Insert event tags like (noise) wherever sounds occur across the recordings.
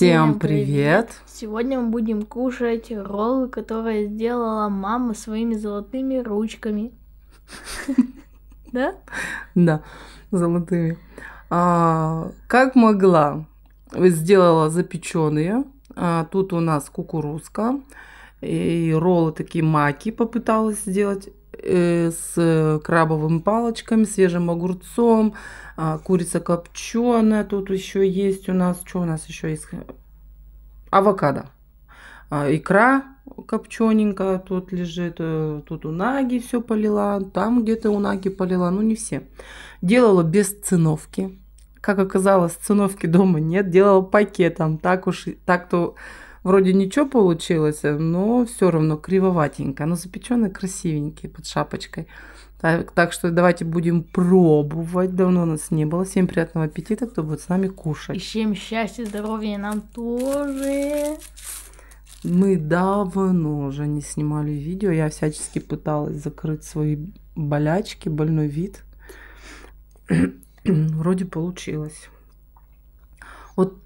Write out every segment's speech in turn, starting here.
Всем привет. привет! Сегодня мы будем кушать роллы, которые сделала мама своими золотыми ручками. (laughs) Да? Да, золотыми. А, как могла, сделала запеченные. А, тут у нас кукурузка и роллы такие маки попыталась сделать. Э, с крабовыми палочками, свежим огурцом, а, курица копченая. Тут еще есть у нас, что у нас еще есть? Авокадо. А, икра копчененькая тут лежит. Э, тут у Наги все полила, там где-то у Наги полила, ну не все. Делала без циновки. Как оказалось, циновки дома нет. Делала пакетом. Так уж, так-то вроде ничего получилось, но все равно кривоватенько. Но запеченный красивенький под шапочкой. Так, так что давайте будем пробовать. Давно у нас не было. Всем приятного аппетита, кто будет с нами кушать. И всем счастья, здоровья нам тоже. Мы давно уже не снимали видео. Я всячески пыталась закрыть свои болячки, больной вид. (clears throat) Вроде получилось. Вот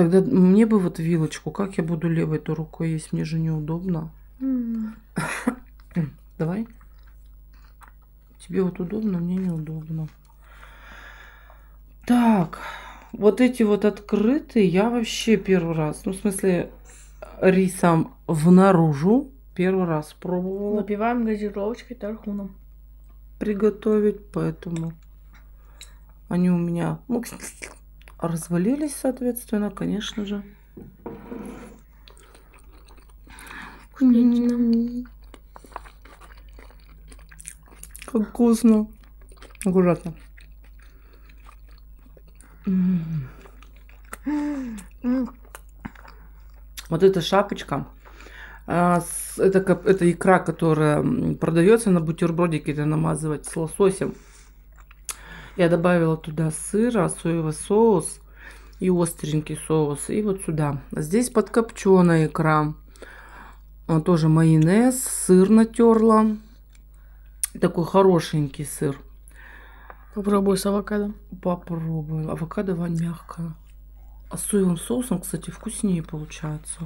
Тогда мне бы вот вилочку, как я буду левой-то рукой есть, мне же неудобно. (clears throat) Давай. Тебе вот удобно, мне неудобно. Так, вот эти вот открытые я вообще первый раз, ну в смысле рисом наружу первый раз пробовала. Напиваем газировочкой тархуном. Приготовить, поэтому они у меня развалились, соответственно, конечно же. Вкуснятина. Как вкусно. Аккуратно. Вот эта шапочка, а, это, это икра, которая продается на бутербродике, это намазывать с лососем. Я добавила туда сыра, соевый соус и остренький соус. И вот сюда. Здесь подкопченая икра. А, тоже майонез, сыр натерла. Такой хорошенький сыр. Попробую с авокадо. Попробую. Авокадо, вон мягкое. А с соевым соусом, кстати, вкуснее получается.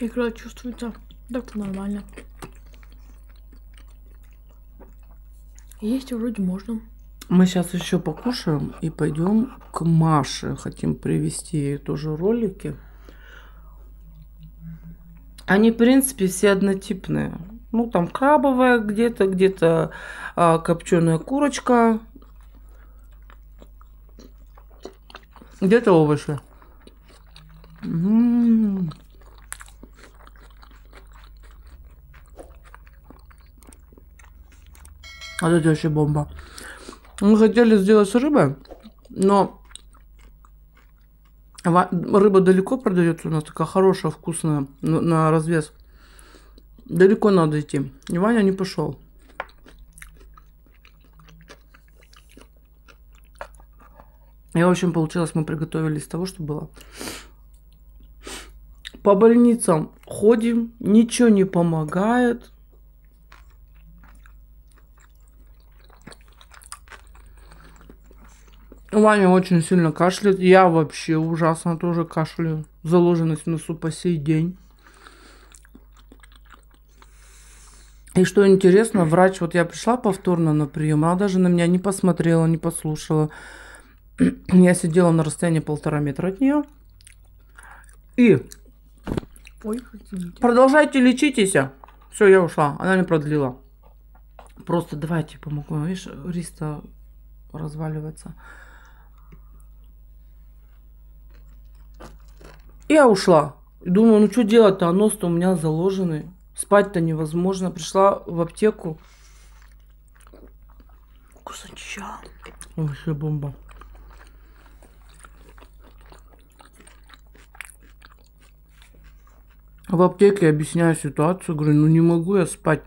Игра чувствуется так нормально. Есть вроде можно. Мы сейчас еще покушаем и пойдем к Маше. Хотим привести ей тоже ролики. Они, в принципе, все однотипные. Ну, там крабовая где-то, где-то а, копченая курочка. Где-то овощи. Вот это вообще бомба. Мы хотели сделать с рыбой, но рыба далеко продается у нас, такая хорошая, вкусная, на развес. Далеко надо идти. И Ваня не пошел. И, в общем, получилось, мы приготовили из того, что было. По больницам ходим, ничего не помогает. Ваня очень сильно кашляет. Я вообще ужасно тоже кашляю. Заложенность в носу по сей день. И что интересно, врач, вот я пришла повторно на прием, она даже на меня не посмотрела, не послушала. (clears throat) Я сидела на расстоянии полтора метра от нее. И Ой, продолжайте лечитесь. Все, я ушла. Она не продлила. Просто давайте помогу. Видишь, риста разваливается. Я ушла. Думаю, ну что делать-то, а нос-то у меня заложенный. Спать-то невозможно. Пришла в аптеку. Кусача. Вообще бомба. В аптеке объясняю ситуацию. Говорю, ну не могу я спать.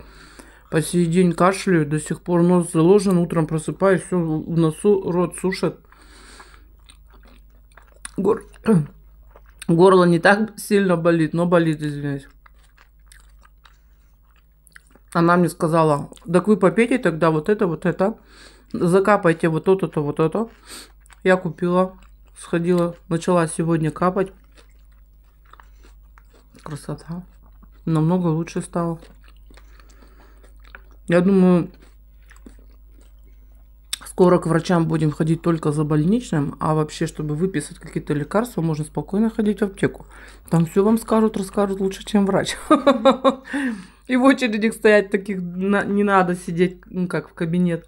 По сей день кашляю, до сих пор нос заложен. Утром просыпаюсь, все в носу, рот сушит. Гор... Горло не так сильно болит, но болит, извиняюсь. Она мне сказала, так вы попейте тогда вот это, вот это. Закапайте вот это то, вот это. Я купила, сходила, начала сегодня капать. Красота. Намного лучше стало. Я думаю, Скоро к врачам будем ходить только за больничным, а вообще, чтобы выписать какие-то лекарства, можно спокойно ходить в аптеку. Там все вам скажут, расскажут лучше, чем врач. (laughs) И в очереди стоять таких не надо сидеть, ну как в кабинет.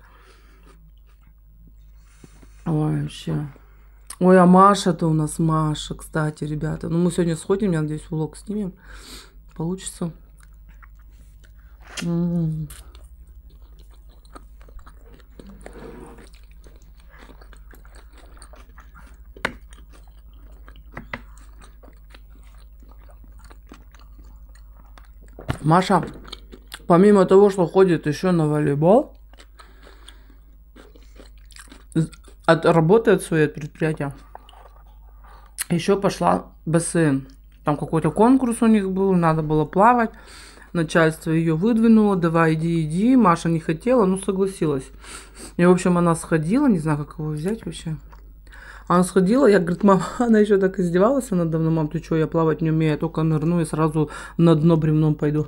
Ой, вообще. Ой, а Маша-то у нас Маша, кстати, ребята. Ну, мы сегодня сходим, я надеюсь, влог снимем. Получится. Маша, помимо того, что ходит еще на волейбол, отработает свое предприятие, еще пошла в бассейн. Там какой-то конкурс у них был, надо было плавать. Начальство ее выдвинуло, давай иди, иди. Маша не хотела, но согласилась. И, в общем, она сходила, не знаю, как его взять вообще. Она сходила, я, говорит, мама, (laughs) она еще так издевалась она давно, мам, ты что, я плавать не умею, я только нырну и сразу на дно бревном пойду.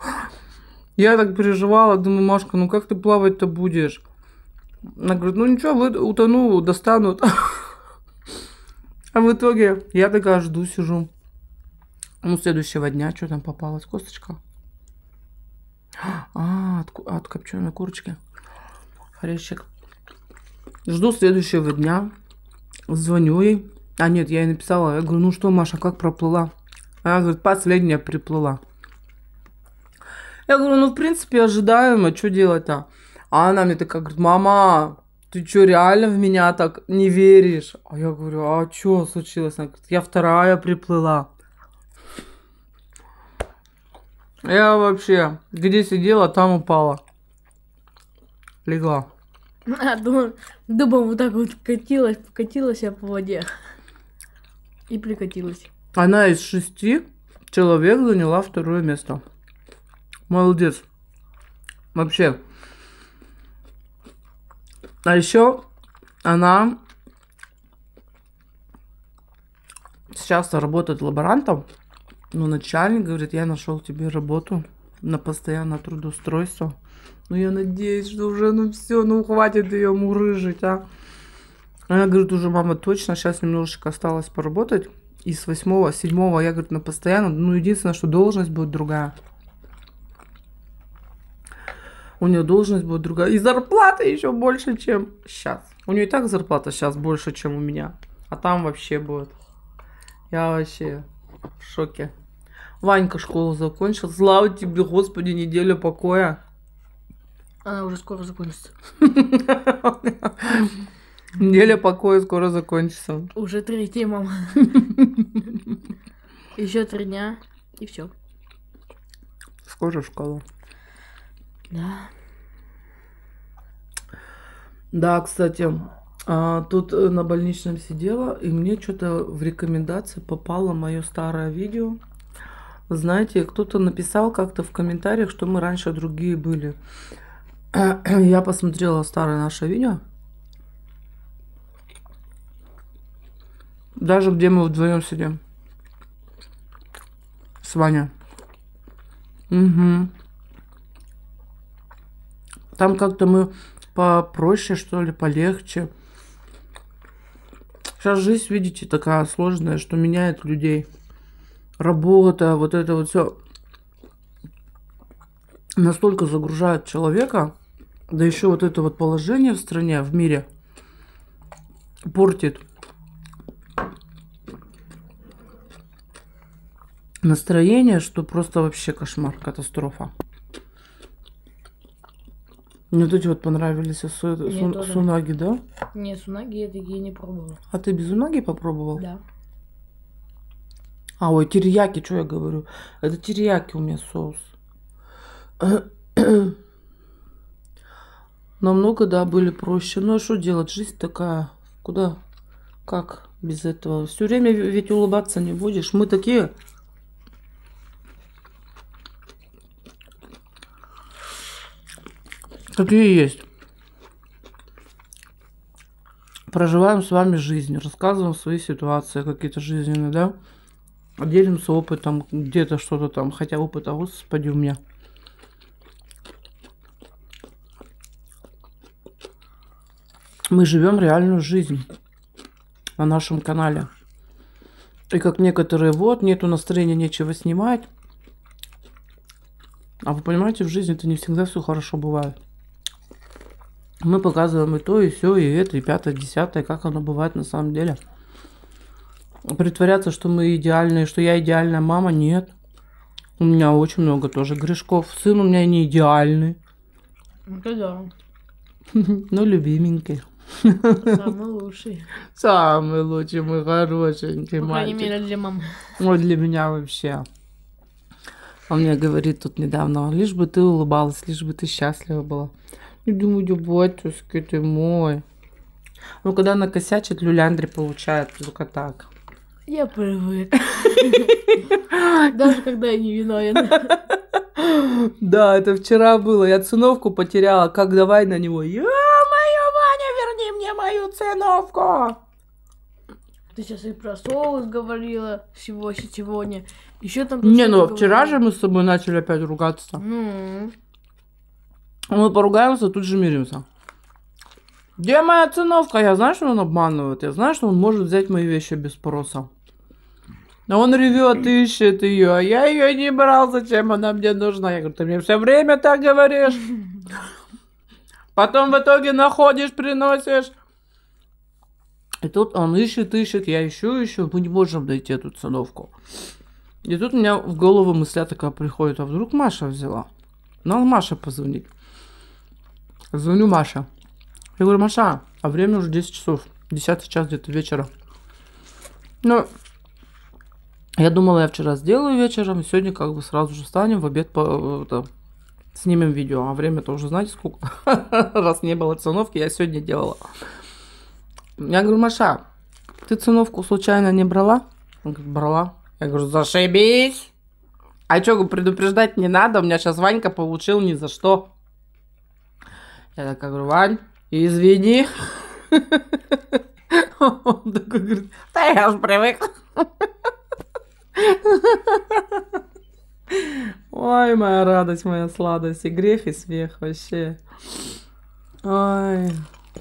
(laughs) Я так переживала, думаю, Машка, ну как ты плавать-то будешь? Она говорит, ну ничего, вы, утону, достанут. (laughs) А в итоге я такая жду, сижу. Ну, следующего дня, что там попалась? Косточка. (gasps) А, от, от копченой курочки. Хрящик. Жду следующего дня. Звоню ей. А нет, я ей написала. Я говорю, ну что, Маша, как проплыла? Она говорит, последняя приплыла. Я говорю, ну, в принципе, ожидаемо, что делать-то? А она мне такая говорит, мама, ты что, реально в меня так не веришь? А я говорю, а что случилось? Она говорит, я вторая приплыла. Я вообще, где сидела, там упала. Легла. А, думал, думал, вот так вот катилась, покатилась я по воде. И прикатилась. Она из шести человек заняла второе место. Молодец. Вообще. А еще она сейчас работает лаборантом. Но начальник говорит, я нашел тебе работу на постоянное трудоустройство. Ну, я надеюсь, что уже, ну, все, ну, хватит ее мурыжить, а. Она говорит, уже, мама, точно, сейчас немножечко осталось поработать. И с восьмого, седьмого я, говорю на «Ну, постоянно. Ну, единственное, что должность будет другая. У нее должность будет другая. И зарплата еще больше, чем сейчас. У нее и так зарплата сейчас больше, чем у меня. А там вообще будет. Я вообще в шоке. Ванька школу закончил. Слава тебе, Господи, неделя покоя. Она уже скоро закончится. Неделя покоя скоро закончится. Уже третья, мама. Еще три дня, и все. Скоро в школу. Да. Да, кстати, а, тут э, на больничном сидела, и мне что-то в рекомендации попало мое старое видео. Знаете, кто-то написал как-то в комментариях, что мы раньше другие были. (clears throat) Я посмотрела старое наше видео. Даже где мы вдвоем сидим. С Ваней. Угу. Там как-то мы попроще, что ли, полегче. Сейчас жизнь, видите, такая сложная, что меняет людей. Работа, вот это вот все настолько загружает человека, да еще вот это вот положение в стране, в мире портит настроение, что просто вообще кошмар, катастрофа. Мне вот эти вот понравились су, су, сунаги, да? Не, сунаги я такие не пробовала. А ты без сунаги попробовал? Да. А, ой, терияки, что я говорю? Это терияки у меня соус намного, да, были проще. Ну, а что делать? Жизнь такая. Куда? Как без этого? Все время ведь улыбаться не будешь. Мы такие... какие есть. Проживаем с вами жизнь, рассказываем свои ситуации какие-то жизненные, да? Делимся опытом, где-то что-то там, хотя опыта, господи, у меня мы живем реальную жизнь на нашем канале. И как некоторые, вот, нету настроения, нечего снимать. А вы понимаете, в жизни это не всегда все хорошо бывает. Мы показываем и то, и все, и это, и пятое, и десятое, как оно бывает на самом деле. Притворяться, что мы идеальные, что я идеальная мама, нет. У меня очень много тоже грешков. Сын у меня не идеальный. Ну, это да. (laughs) Ну любименький. Самый лучший. Самый лучший, мой хорошенький По мальчик. По крайней мере, для мамы. Вот для меня вообще. Он мне говорит тут недавно, лишь бы ты улыбалась, лишь бы ты счастлива была. Я думаю, да батюшки ты мой. Ну, когда она накосячит, люляндри получает только так. Я привык. (laughs) Даже когда я не виновен. (laughs) Да, это вчера было. Я циновку потеряла. Как давай на него? Я верни мне мою циновку! Ты сейчас и про соус говорила всего сегодня. Еще там... Не, ну вчера же мы с тобой начали опять ругаться. Ну. Мы поругаемся, тут же миримся. Где моя циновка? Я знаю, что он обманывает. Я знаю, что он может взять мои вещи без спроса. Но он ревет, ищет ее, а я ее не брал, зачем она мне нужна. Я говорю, ты мне все время так говоришь. (laughs) Потом в итоге находишь, приносишь. И тут он ищет, ищет, я ищу, ищу. Мы не можем найти эту циновку. И тут у меня в голову мысля такая приходит, а вдруг Маша взяла? Надо Маша позвонить. Звоню Маша. Я говорю, Маша, а время уже 10 часов. 10 час где-то вечера. Ну, я думала, я вчера сделаю вечером, сегодня как бы сразу же встанем, в обед по, это, Снимем видео, а время-то уже знаете сколько? (laughs) Раз не было циновки, я сегодня делала. Я говорю, Маша, ты циновку случайно не брала? Она говорит, брала. Я говорю, зашибись! А что, предупреждать не надо, у меня сейчас Ванька получил ни за что. Я такая говорю, Вань, извини. (laughs) Он такой говорит, да я уж привык. (laughs) Ой, моя радость, моя сладость. И грех, и смех вообще. Ой.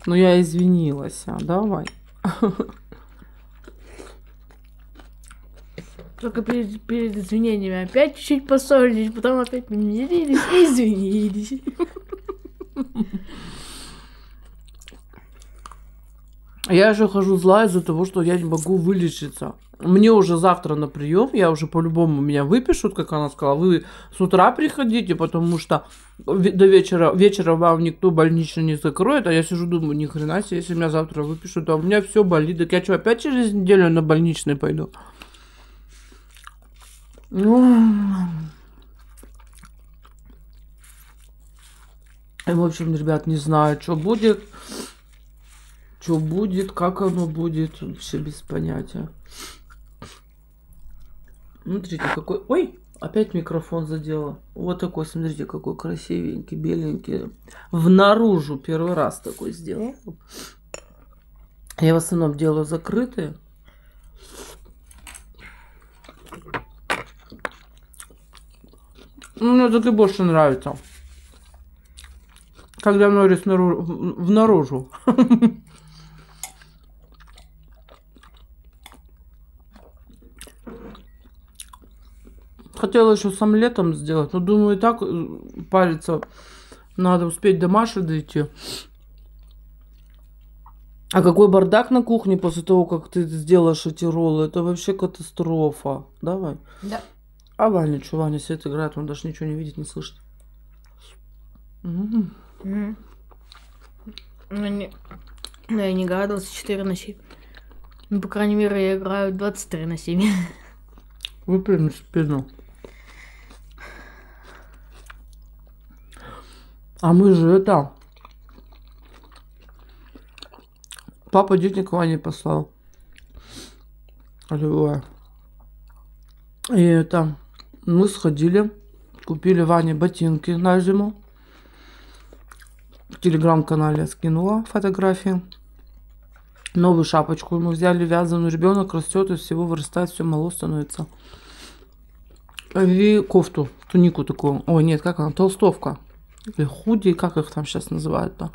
Ну я извинилась, а, давай. Только перед, перед извинениями опять чуть-чуть поссорились, потом опять мирились, и извинились. Я же хожу зла из-за того, что я не могу вылечиться. Мне уже завтра на прием, я уже по-любому меня выпишут, как она сказала, вы с утра приходите, потому что до вечера, вечера вам никто больничный не закроет, а я сижу думаю, ни хрена себе, если меня завтра выпишут, а у меня все болит, так я что, опять через неделю на больничный пойду? Ну... В общем, ребят, не знаю, что будет. Что будет, как оно будет, вообще без понятия. Смотрите, какой... Ой, опять микрофон задела. Вот такой, смотрите, какой красивенький, беленький. В наружу первый раз такой сделал. Я в основном делаю закрытые. Ну, мне тут и больше нравится. Когда норис наружу, в (laughs) наружу. хотела еще сам летом сделать, но думаю, и так э, париться. Надо успеть до Маши дойти. А какой бардак на кухне после того, как ты сделаешь эти роллы, это вообще катастрофа. Давай. Да. А Ваня, что Ваня свет играет, он даже ничего не видит, не слышит. Угу. Угу. Ну, не... ну, я не играю 24 на 7. Ну, по крайней мере, я играю 23 на 7. Выпрямись в спину. А мы же это... Папа денег Ване послал. Аллилуйя. И это... Мы сходили, купили Ване ботинки на зиму. В телеграм-канале скинула фотографии. Новую шапочку ему взяли вязаную. Ребенок растет, из всего вырастает, все мало становится. И кофту, тунику такую. Ой, нет, как она, толстовка или худи, как их там сейчас называют-то.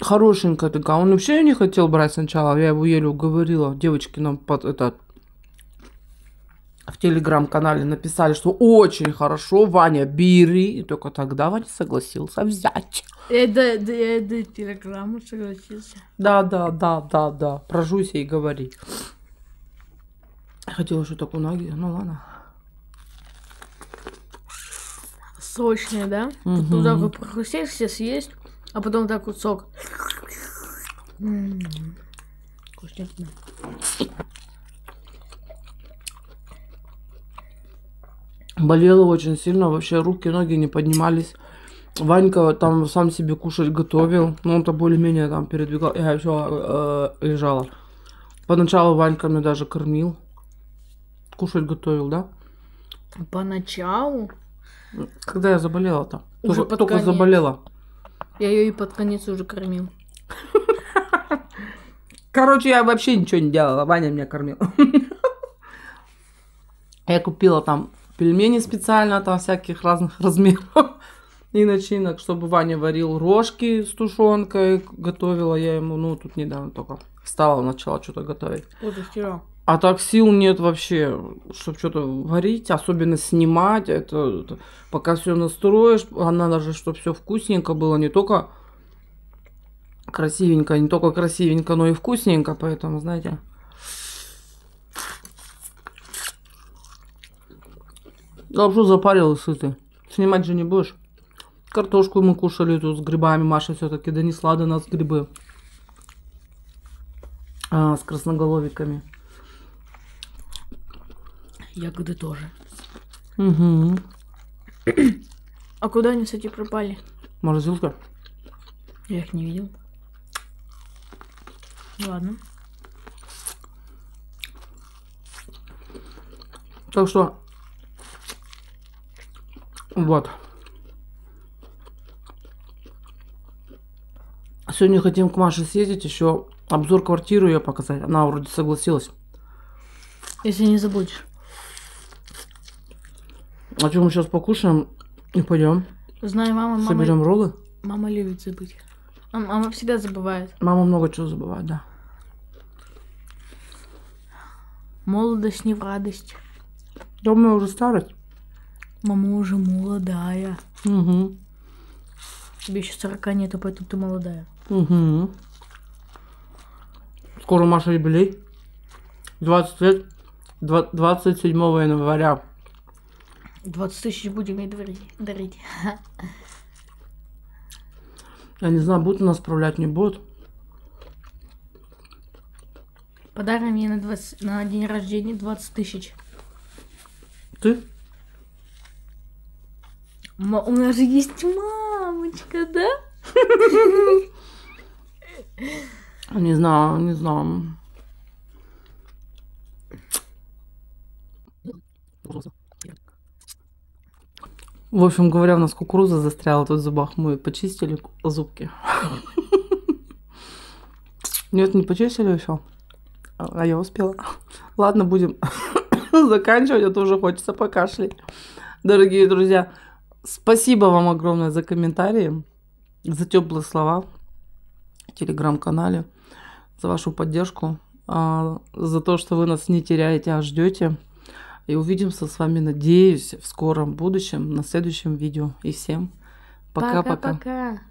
Хорошенькая такая. Он вообще ее не хотел брать сначала. А я его еле уговорила. Девочки нам под этот в телеграм-канале написали, что очень хорошо, Ваня, бери. И только тогда Ваня согласился взять. Это, это, это телеграмму согласился. Да, да, да, да, да. Прожуйся и говори. хотела что-то ноги ну ладно. сочные, да? Угу. Тут так вот прокусить, все съесть, а потом так вот сок. М м-м-м. -м Болела очень сильно, вообще руки, ноги не поднимались. Ванька там сам себе кушать готовил, но он-то более-менее там передвигал, я все э, э, лежала. Поначалу Ванька меня даже кормил, кушать готовил, да? Поначалу? Когда я заболела-то? Уже только, под только конец. заболела. Я ее и под конец уже кормил. (laughs) Короче, я вообще ничего не делала. Ваня меня кормил. (laughs) Я купила там пельмени специально, там всяких разных размеров (laughs) и начинок, чтобы Ваня варил рожки с тушенкой. Готовила я ему, ну, тут недавно только встала, начала что-то готовить. Вот вчера. А так сил нет вообще, чтобы что-то варить, особенно снимать. Это, это пока все настроишь, она даже, чтобы все вкусненько было, не только красивенько, не только красивенько, но и вкусненько, поэтому, знаете. Да что запарилась ты? Снимать же не будешь. Картошку мы кушали тут с грибами. Маша все-таки донесла до нас грибы. А, с красноголовиками ягоды тоже. Угу. А куда они, кстати, пропали? Морозилка. Я их не видел. Ладно. Так что... Вот. Сегодня хотим к Маше съездить, еще обзор квартиры ее показать. Она вроде согласилась. Если не забудешь. А что мы сейчас покушаем и пойдем? Знаю, мама, мама. Соберем роллы. Мама любит забыть. Мама всегда забывает. Мама много чего забывает, да. Молодость не в радость. Да мы уже старость. Мама уже молодая. Угу. Тебе еще 40 нету, поэтому ты молодая. Угу. Скоро Маша юбилей. 20 лет. 27 января. 20 тысяч будем ей дарить. Я не знаю, будут нас справлять, не будут. Подарим ей на, 20, на день рождения 20 тысяч. Ты? М у нас же есть мамочка, да? (laughs) Не знаю, не знаю. В общем говоря, у нас кукуруза застряла тут в зубах. Мы почистили зубки. (laughs) Нет, ну, не почистили еще. А я успела. Ладно, будем (coughs) заканчивать, это а уже хочется покашлять. Дорогие друзья, спасибо вам огромное за комментарии, за теплые слова в телеграм-канале, за вашу поддержку, а, за то, что вы нас не теряете, а ждете. И увидимся с вами, надеюсь, в скором будущем на следующем видео. И всем пока-пока.